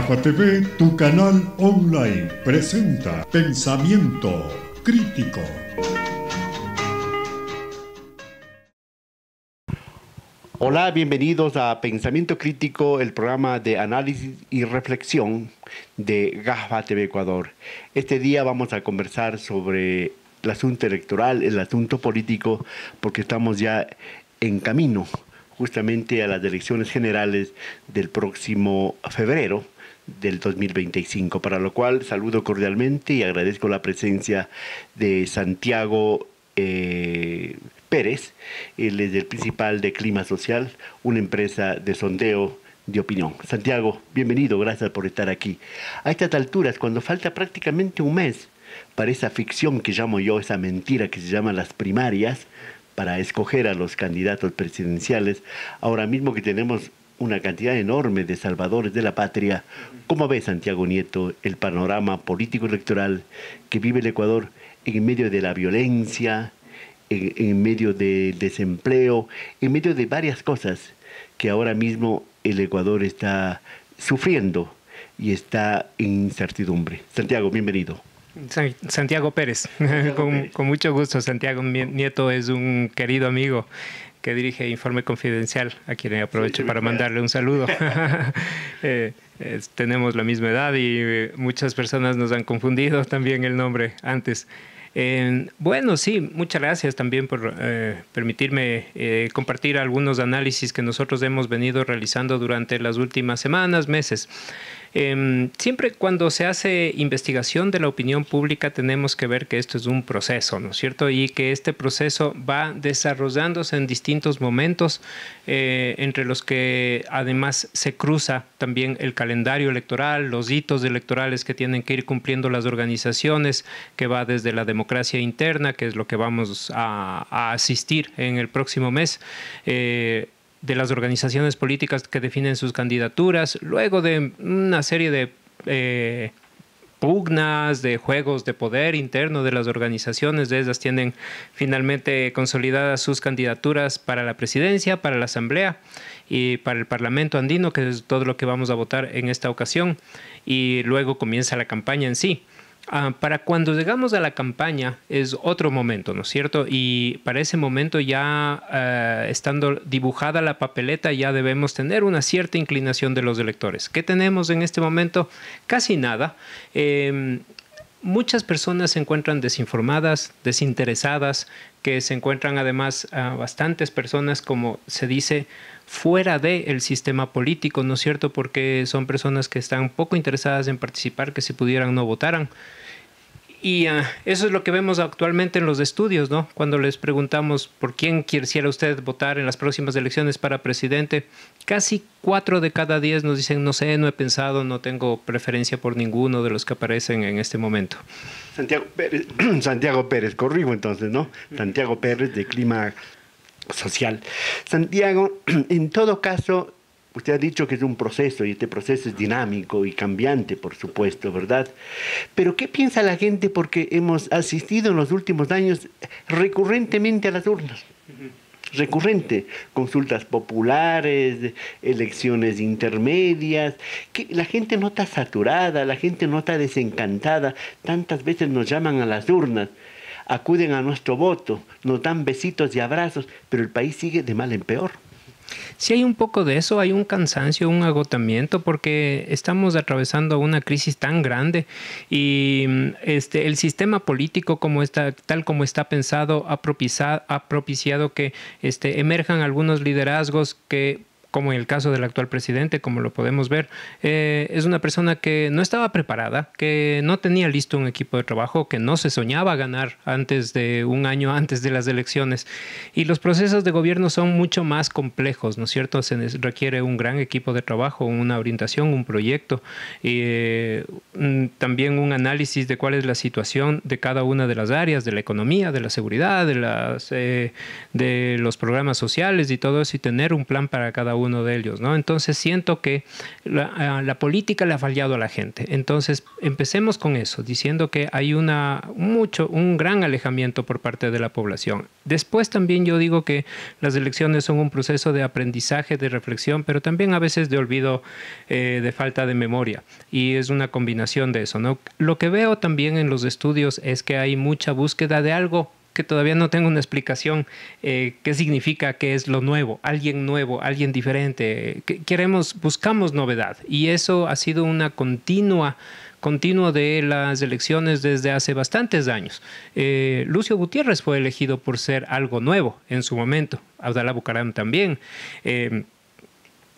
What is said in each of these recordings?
Rafa TV, tu canal online, presenta Pensamiento Crítico. Hola, bienvenidos a Pensamiento Crítico, el programa de análisis y reflexión de GAFA TV Ecuador. Este día vamos a conversar sobre el asunto electoral, el asunto político, porque estamos ya en camino justamente a las elecciones generales del próximo febrero del 2025, para lo cual saludo cordialmente y agradezco la presencia de Santiago eh, Pérez, él es el principal de Clima Social, una empresa de sondeo de opinión. Santiago, bienvenido, gracias por estar aquí. A estas alturas, cuando falta prácticamente un mes para esa ficción que llamo yo, esa mentira que se llama las primarias, para escoger a los candidatos presidenciales, ahora mismo que tenemos una cantidad enorme de salvadores de la patria. ¿Cómo ve Santiago Nieto el panorama político-electoral que vive el Ecuador en medio de la violencia, en, medio del desempleo, en medio de varias cosas que ahora mismo el Ecuador está sufriendo y está en incertidumbre? Santiago, bienvenido. Santiago Pérez. con mucho gusto. Santiago Nieto es un querido amigo que dirige Informe Confidencial, a quien aprovecho para mandarle un saludo. Eh, tenemos la misma edad y eh, muchas personas nos han confundido también el nombre antes. bueno, sí, muchas gracias también por eh, permitirme compartir algunos análisis que nosotros hemos venido realizando durante las últimas semanas, meses. Em, siempre cuando se hace investigación de la opinión pública tenemos que ver que esto es un proceso, ¿no es cierto? Y que este proceso va desarrollándose en distintos momentos, eh, entre los que además se cruza también el calendario electoral, los hitos electorales que tienen que ir cumpliendo las organizaciones, que va desde la democracia interna, que es lo que vamos a, asistir en el próximo mes. Eh, de las organizaciones políticas que definen sus candidaturas, luego de una serie de eh, pugnas, de juegos de poder interno de las organizaciones, de esas tienen finalmente consolidadas sus candidaturas para la presidencia, para la asamblea y para el Parlamento andino, que es todo lo que vamos a votar en esta ocasión, y luego comienza la campaña en sí. Ah, para cuando llegamos a la campaña es otro momento, ¿no es cierto? Y para ese momento ya eh, estando dibujada la papeleta ya debemos tener una cierta inclinación de los electores. ¿Qué tenemos en este momento? Casi nada. Em, muchas personas se encuentran desinformadas, desinteresadas, que se encuentran además ah, bastantes personas, como se dice, fuera del sistema político, ¿no es cierto? Porque son personas que están poco interesadas en participar, que si pudieran no votaran. Y ah, eso es lo que vemos actualmente en los estudios, ¿no? Cuando les preguntamos por quién quisiera usted votar en las próximas elecciones para presidente, casi cuatro de cada diez nos dicen, no sé, no he pensado, no tengo preferencia por ninguno de los que aparecen en este momento. Santiago Pérez, Santiago Pérez corrijo entonces, ¿no? Santiago Pérez de Clima social. Santiago, en todo caso, usted ha dicho que es un proceso y este proceso es dinámico y cambiante, por supuesto, ¿verdad? Pero ¿qué piensa la gente porque hemos asistido en los últimos años recurrentemente a las urnas? recurrente, consultas populares, elecciones intermedias, la gente no está saturada, la gente no está desencantada, tantas veces nos llaman a las urnas acuden a nuestro voto, nos dan besitos y abrazos, pero el país sigue de mal en peor. Si hay un poco de eso, hay un cansancio, un agotamiento, porque estamos atravesando una crisis tan grande y mm, este, el sistema político como está, tal como está pensado ha propiciado, ha propiciado que este, emerjan algunos liderazgos que como en el caso del actual presidente, como lo podemos ver, eh, es una persona que no estaba preparada, que no tenía listo un equipo de trabajo, que no se soñaba ganar antes de un año antes de las elecciones. Y los procesos de gobierno son mucho más complejos, ¿no es cierto? Se requiere un gran equipo de trabajo, una orientación, un proyecto, y eh, también un análisis de cuál es la situación de cada una de las áreas, de la economía, de la seguridad, de, las, eh, de los programas sociales y todo eso, y tener un plan para cada uno de ellos, ¿no? Entonces siento que ah, la, política le ha fallado a la gente. Entonces empecemos con eso, diciendo que hay una, mucho, un gran alejamiento por parte de la población. Después también yo digo que las elecciones son un proceso de aprendizaje, de reflexión, pero también a veces de olvido, eh, de falta de memoria. Y es una combinación de eso, ¿no? Lo que veo también en los estudios es que hay mucha búsqueda de algo que todavía no tengo una explicación eh, qué significa que es lo nuevo, alguien nuevo, alguien diferente. Queremos, buscamos novedad y eso ha sido una continua continuo de las elecciones desde hace bastantes años. Eh, Lucio Gutiérrez fue elegido por ser algo nuevo en su momento, Abdalá Bucaram también. Eh,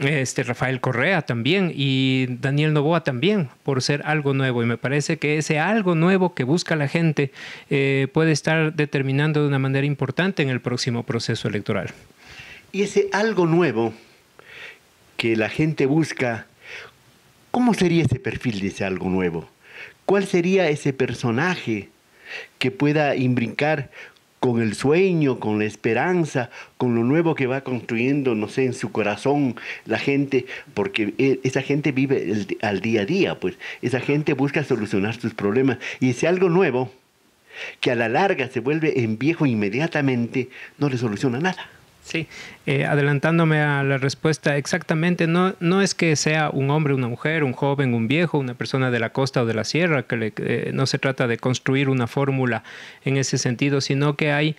este Rafael Correa también y Daniel Novoa también por ser algo nuevo y me parece que ese algo nuevo que busca la gente eh, puede estar determinando de una manera importante en el próximo proceso electoral. Y ese algo nuevo que la gente busca, ¿cómo sería ese perfil de ese algo nuevo? ¿Cuál sería ese personaje que pueda imbrincar con el sueño, con la esperanza, con lo nuevo que va construyendo, no sé, en su corazón la gente, porque e, esa gente vive al día a día, pues esa gente busca solucionar sus problemas y si algo nuevo que a la larga se vuelve en viejo inmediatamente, no le soluciona nada. Sí, eh, adelantándome a la respuesta, exactamente, no, no es que sea un hombre, una mujer, un joven, un viejo, una persona de la costa o de la sierra, que eh, no se trata de construir una fórmula en ese sentido, sino que hay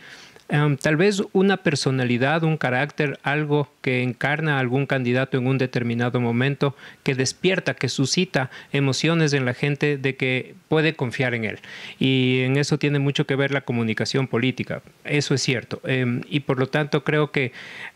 Em, tal vez una personalidad, un carácter, algo que encarna a algún candidato en un determinado momento, que despierta, que suscita emociones en la gente de que puede confiar en él. Y en eso tiene mucho que ver la comunicación política, eso es cierto. Em, y por lo tanto creo que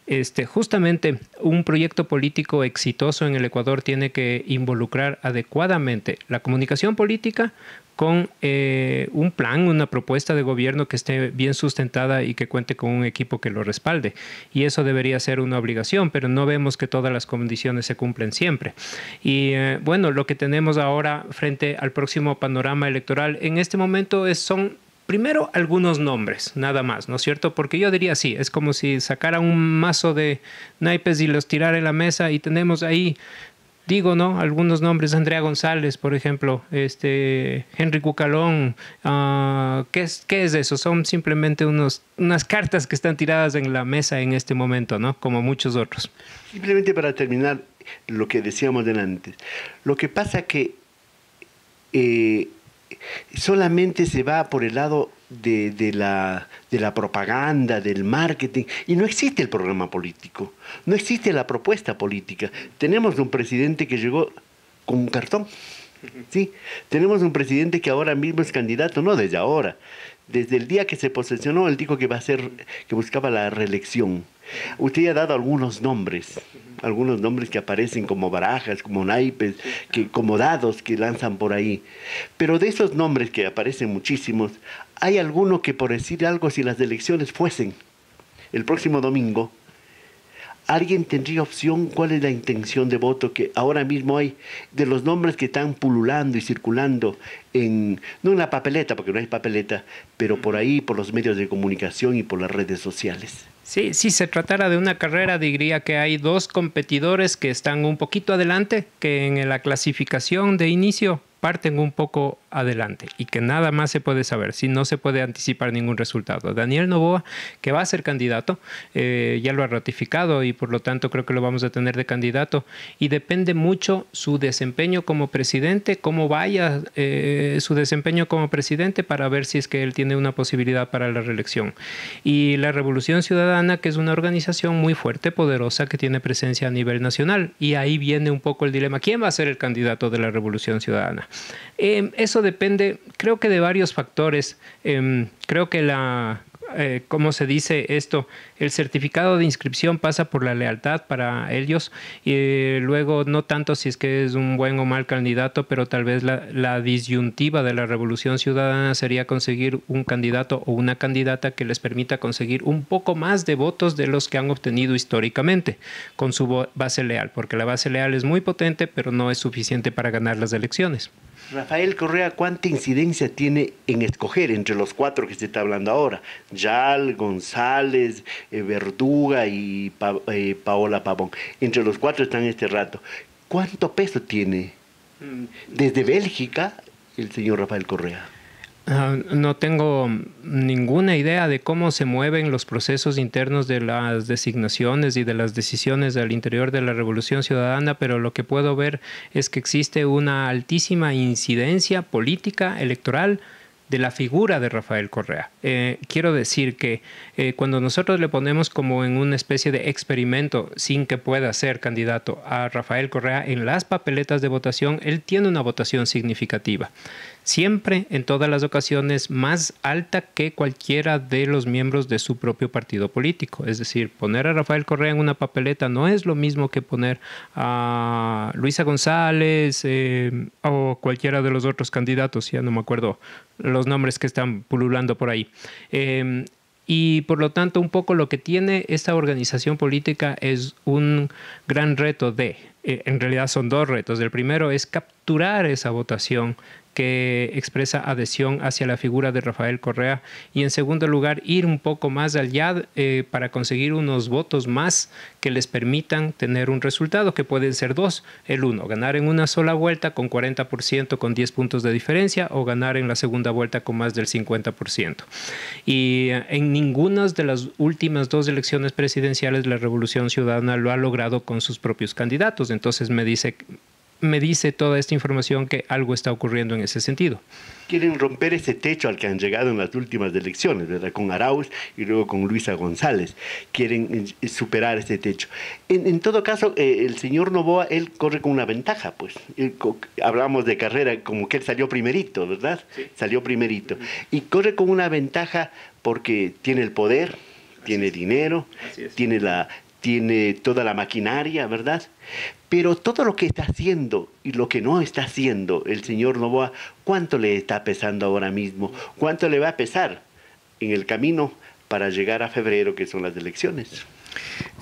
este, justamente un proyecto político exitoso en el Ecuador tiene que involucrar adecuadamente la comunicación política con eh, un plan, una propuesta de gobierno que esté bien sustentada y que cuente con un equipo que lo respalde. Y eso debería ser una obligación, pero no vemos que todas las condiciones se cumplen siempre. Y eh, bueno, lo que tenemos ahora frente al próximo panorama electoral en este momento es, son primero algunos nombres, nada más, ¿no es cierto? Porque yo diría sí, es como si sacara un mazo de naipes y los tirara en la mesa y tenemos ahí digo, ¿no? Algunos nombres, Andrea González, por ejemplo, este, Henry Cucalón, ah, ¿qué, es, es eso? Son simplemente unos, unas cartas que están tiradas en la mesa en este momento, ¿no? Como muchos otros. Simplemente para terminar lo que decíamos delante, lo que pasa que eh, solamente se va por el lado de, de, la, de la propaganda, del marketing. Y no existe el programa político, no existe la propuesta política. Tenemos un presidente que llegó con un cartón. ¿sí? Tenemos un presidente que ahora mismo es candidato, no desde ahora, desde el día que se posesionó, él dijo que va a ser, que buscaba la reelección. Usted ya ha dado algunos nombres, algunos nombres que aparecen como barajas, como naipes, que, como dados que lanzan por ahí. Pero de esos nombres que aparecen muchísimos, hay alguno que por decir algo, si las elecciones fuesen el próximo domingo, alguien tendría opción cuál es la intención de voto que ahora mismo hay de los nombres que están pululando y circulando en, no en la papeleta, porque no hay papeleta, pero por ahí, por los medios de comunicación y por las redes sociales. Sí, si se tratara de una carrera, diría que hay dos competidores que están un poquito adelante, que en la clasificación de inicio parten un poco adelante y que nada más se puede saber, si no se puede anticipar ningún resultado. Daniel Novoa, que va a ser candidato, eh, ya lo ha ratificado y por lo tanto creo que lo vamos a tener de candidato y depende mucho su desempeño como presidente, cómo vaya eh, su desempeño como presidente para ver si es que él tiene una posibilidad para la reelección. Y la Revolución Ciudadana, que es una organización muy fuerte, poderosa, que tiene presencia a nivel nacional. Y ahí viene un poco el dilema, ¿quién va a ser el candidato de la Revolución Ciudadana? Eh, eso depende, creo que de varios factores. Em, creo que la, eh, ¿cómo se dice esto? El certificado de inscripción pasa por la lealtad para ellos y eh, luego no tanto si es que es un buen o mal candidato, pero tal vez la, disyuntiva de la revolución ciudadana sería conseguir un candidato o una candidata que les permita conseguir un poco más de votos de los que han obtenido históricamente con su base leal, porque la base leal es muy potente, pero no es suficiente para ganar las elecciones. Rafael Correa, ¿cuánta incidencia tiene en escoger entre los cuatro que se está hablando ahora? Yal, González, eh, Verduga y eh, Paola Pavón. Entre los cuatro están este rato. ¿Cuánto peso tiene mm. desde Bélgica el señor Rafael Correa? Ah, no tengo ninguna idea de cómo se mueven los procesos internos de las designaciones y de las decisiones al interior de la Revolución Ciudadana, pero lo que puedo ver es que existe una altísima incidencia política electoral de la figura de Rafael Correa. Eh, quiero decir que eh, cuando nosotros le ponemos como en una especie de experimento sin que pueda ser candidato a Rafael Correa en las papeletas de votación, él tiene una votación significativa siempre en todas las ocasiones más alta que cualquiera de los miembros de su propio partido político. Es decir, poner a Rafael Correa en una papeleta no es lo mismo que poner a Luisa González eh, o cualquiera de los otros candidatos, ya no me acuerdo los nombres que están pululando por ahí. Em, y por lo tanto, un poco lo que tiene esta organización política es un gran reto de, eh, en realidad son dos retos. El primero es capturar esa votación que expresa adhesión hacia la figura de Rafael Correa y en segundo lugar ir un poco más allá eh, para conseguir unos votos más que les permitan tener un resultado que pueden ser dos, el uno, ganar en una sola vuelta con 40% con 10 puntos de diferencia o ganar en la segunda vuelta con más del 50%. Y eh, en ninguna de las últimas dos elecciones presidenciales la Revolución Ciudadana lo ha logrado con sus propios candidatos, entonces me dice me dice toda esta información que algo está ocurriendo en ese sentido. Quieren romper ese techo al que han llegado en las últimas elecciones, ¿verdad? Con Arauz y luego con Luisa González. Quieren eh, superar ese techo. En, todo caso, eh, el señor Novoa, él corre con una ventaja, pues. hablamos de carrera, como que él salió primerito, ¿verdad? Salió primerito. Y corre con una ventaja porque tiene el poder, tiene dinero, tiene la, tiene toda la maquinaria, ¿verdad? Pero todo lo que está haciendo y lo que no está haciendo el señor Novoa, ¿cuánto le está pesando ahora mismo? ¿Cuánto le va a pesar en el camino para llegar a febrero, que son las elecciones?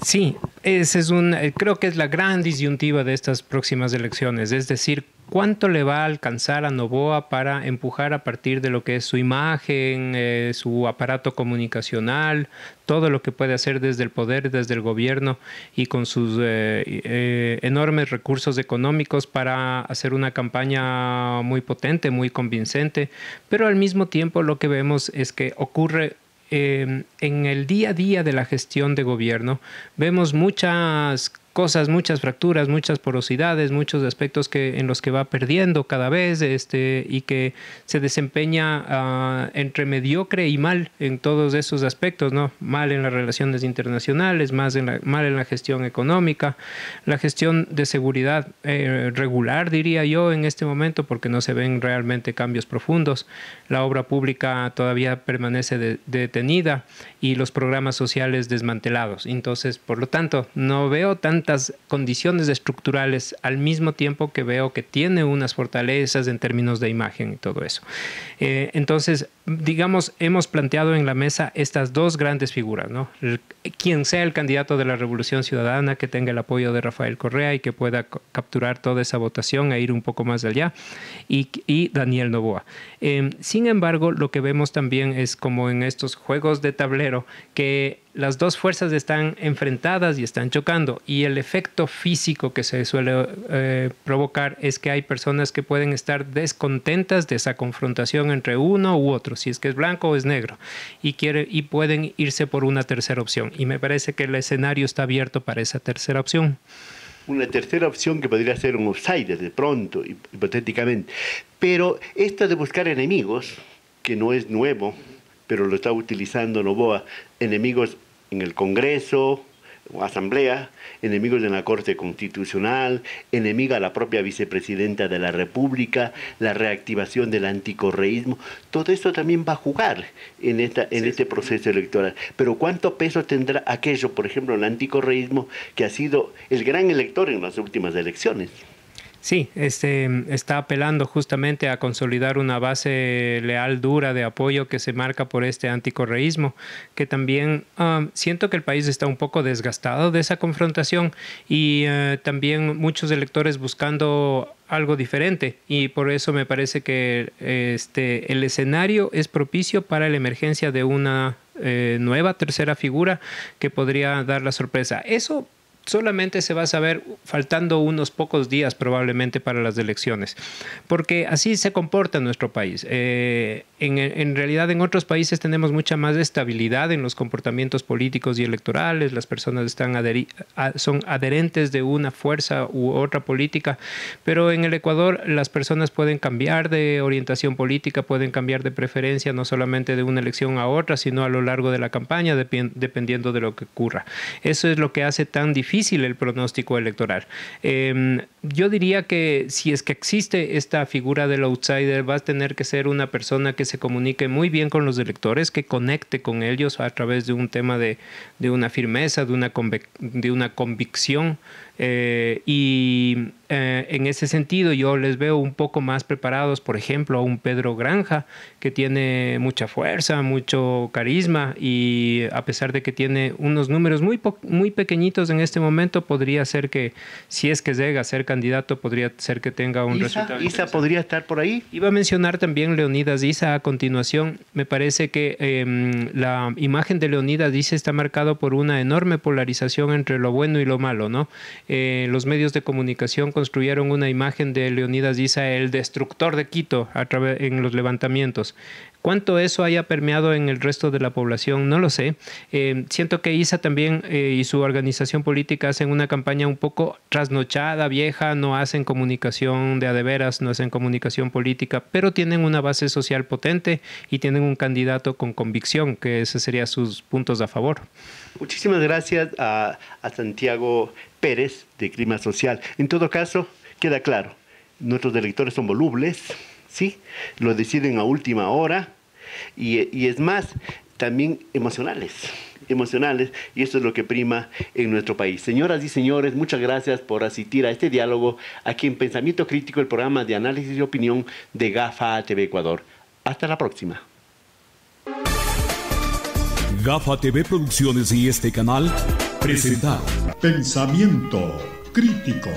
Sí, ese es un, eh, creo que es la gran disyuntiva de estas próximas elecciones, es decir, ¿cuánto le va a alcanzar a Novoa para empujar a partir de lo que es su imagen, eh, su aparato comunicacional, todo lo que puede hacer desde el poder, desde el gobierno y con sus eh, enormes recursos económicos para hacer una campaña muy potente, muy convincente? Pero al mismo tiempo lo que vemos es que ocurre eh, en el día a día de la gestión de gobierno vemos muchas cosas, muchas fracturas, muchas porosidades, muchos aspectos que, en los que va perdiendo cada vez este, y que se desempeña ah, entre mediocre y mal en todos esos aspectos, ¿no? Mal en las relaciones internacionales, más mal en la gestión económica, la gestión de seguridad eh, regular, diría yo, en este momento, porque no se ven realmente cambios profundos. La obra pública todavía permanece detenida y los programas sociales desmantelados. Entonces, por lo tanto, no veo tan condiciones estructurales al mismo tiempo que veo que tiene unas fortalezas en términos de imagen y todo eso. Eh, entonces, digamos, hemos planteado en la mesa estas dos grandes figuras, ¿no? quien sea el candidato de la Revolución Ciudadana, que tenga el apoyo de Rafael Correa y que pueda capturar toda esa votación e ir un poco más allá, y, y Daniel Novoa. Em, sin embargo, lo que vemos también es como en estos juegos de tablero que las dos fuerzas están enfrentadas y están chocando y el efecto físico que se suele eh, provocar es que hay personas que pueden estar descontentas de esa confrontación entre uno u otro, si es que es blanco o es negro, y, quiere, y pueden irse por una tercera opción. Y me parece que el escenario está abierto para esa tercera opción una tercera opción que podría ser un outsider de pronto, hipotéticamente. Pero esta de buscar enemigos, que no es nuevo, pero lo está utilizando Novoa, enemigos en el Congreso, asamblea, enemigos de la Corte Constitucional, enemiga a la propia vicepresidenta de la República, la reactivación del anticorreísmo, todo esto también va a jugar en, esta, en este proceso electoral. Pero ¿cuánto peso tendrá aquello, por ejemplo, el anticorreísmo, que ha sido el gran elector en las últimas elecciones? Sí, este, está apelando justamente a consolidar una base leal dura de apoyo que se marca por este anticorreísmo, que también ah, siento que el país está un poco desgastado de esa confrontación y eh, también muchos electores buscando algo diferente y por eso me parece que este, el escenario es propicio para la emergencia de una eh, nueva tercera figura que podría dar la sorpresa. Eso solamente se va a saber faltando unos pocos días probablemente para las elecciones, porque así se comporta nuestro país. Eh, en, realidad en otros países tenemos mucha más estabilidad en los comportamientos políticos y electorales, las personas están son adherentes de una fuerza u otra política, pero en el Ecuador las personas pueden cambiar de orientación política, pueden cambiar de preferencia, no solamente de una elección a otra, sino a lo largo de la campaña, dependiendo de lo que ocurra. Eso es lo que hace tan difícil difícil el pronóstico electoral. Em, yo diría que si es que existe esta figura del outsider, vas a tener que ser una persona que se comunique muy bien con los electores, que conecte con ellos a través de un tema de, una firmeza, de una, de una convicción eh, y eh, en ese sentido yo les veo un poco más preparados, por ejemplo, a un Pedro Granja, que tiene mucha fuerza, mucho carisma y a pesar de que tiene unos números muy, muy pequeñitos en este momento, podría ser que, si es que llega a ser candidato, podría ser que tenga un resultado. Isa podría estar por ahí. Iba a mencionar también Leonidas Isa a continuación. Me parece que em, la imagen de Leonidas Isa está marcado por una enorme polarización entre lo bueno y lo malo, ¿no? Eh, los medios de comunicación construyeron una imagen de Leonidas Isa, el destructor de Quito, a en los levantamientos. Cuánto eso haya permeado en el resto de la población, no lo sé. Eh, siento que ISA también eh, y su organización política hacen una campaña un poco trasnochada, vieja, no hacen comunicación de adeveras, no hacen comunicación política, pero tienen una base social potente y tienen un candidato con convicción, que ese sería sus puntos a favor. Muchísimas gracias a, a Santiago Pérez de Clima Social. En todo caso, queda claro, nuestros electores son volubles, ¿sí? Lo deciden a última hora y, es más, también emocionales emocionales y eso es lo que prima en nuestro país. Señoras y señores, muchas gracias por asistir a este diálogo aquí en Pensamiento Crítico, el programa de análisis y opinión de GAFA TV Ecuador. Hasta la próxima. GAFA TV Producciones y este canal Pensamiento Crítico.